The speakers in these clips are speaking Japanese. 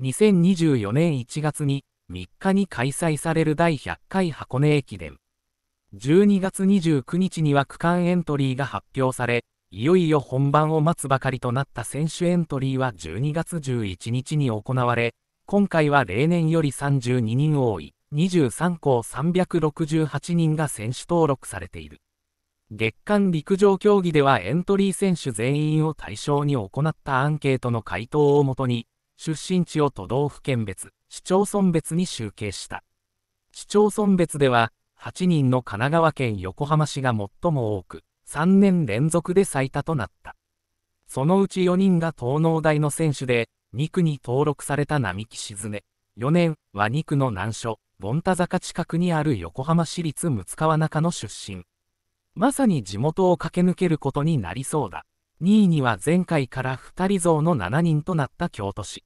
2024年1月に3日に開催される第100回箱根駅伝。12月29日には区間エントリーが発表され、いよいよ本番を待つばかりとなった選手エントリーは12月11日に行われ、今回は例年より32人多い23校368人が選手登録されている。月間陸上競技ではエントリー選手全員を対象に行ったアンケートの回答をもとに、出身地を都道府県別、市町村別に集計した。市町村別では、8人の神奈川県横浜市が最も多く、3年連続で最多となった。そのうち4人が東農大の選手で、2区に登録された並木静音、4年は2区の難所、盆田坂近くにある横浜市立六川中の出身。まさに地元を駆け抜けることになりそうだ。2位には前回から2人増の7人となった京都市。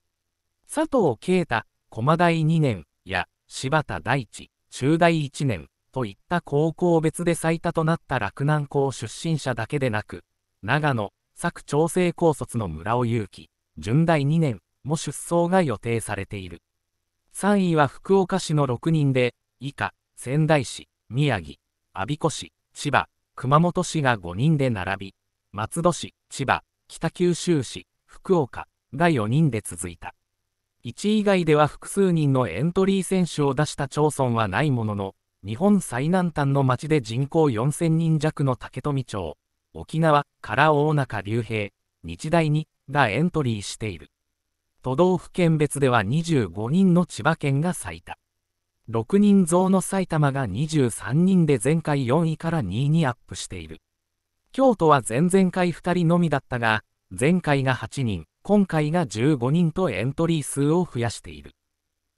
佐藤啓太、駒大2年や柴田大地、中大1年といった高校別で最多となった洛南校出身者だけでなく、長野、佐久長生高卒の村尾勇樹、順大2年も出走が予定されている。3位は福岡市の6人で、以下、仙台市、宮城、我孫子市、千葉、熊本市が5人で並び、松戸市、千葉、北九州市、福岡が4人で続いた。1位以外では複数人のエントリー選手を出した町村はないものの、日本最南端の町で人口4000人弱の竹富町、沖縄から大中竜兵、日大にがエントリーしている。都道府県別では25人の千葉県が最多。6人増の埼玉が23人で前回4位から2位にアップしている。京都は前々回2人のみだったが、前回が8人、今回が15人とエントリー数を増やしている。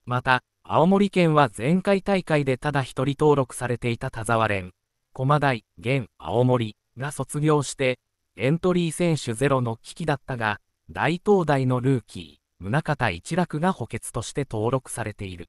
また、青森県は前回大会でただ1人登録されていた田沢連、駒台、現青森が卒業して、エントリー選手ゼロの危機だったが、大東大のルーキー、宗像一楽が補欠として登録されている。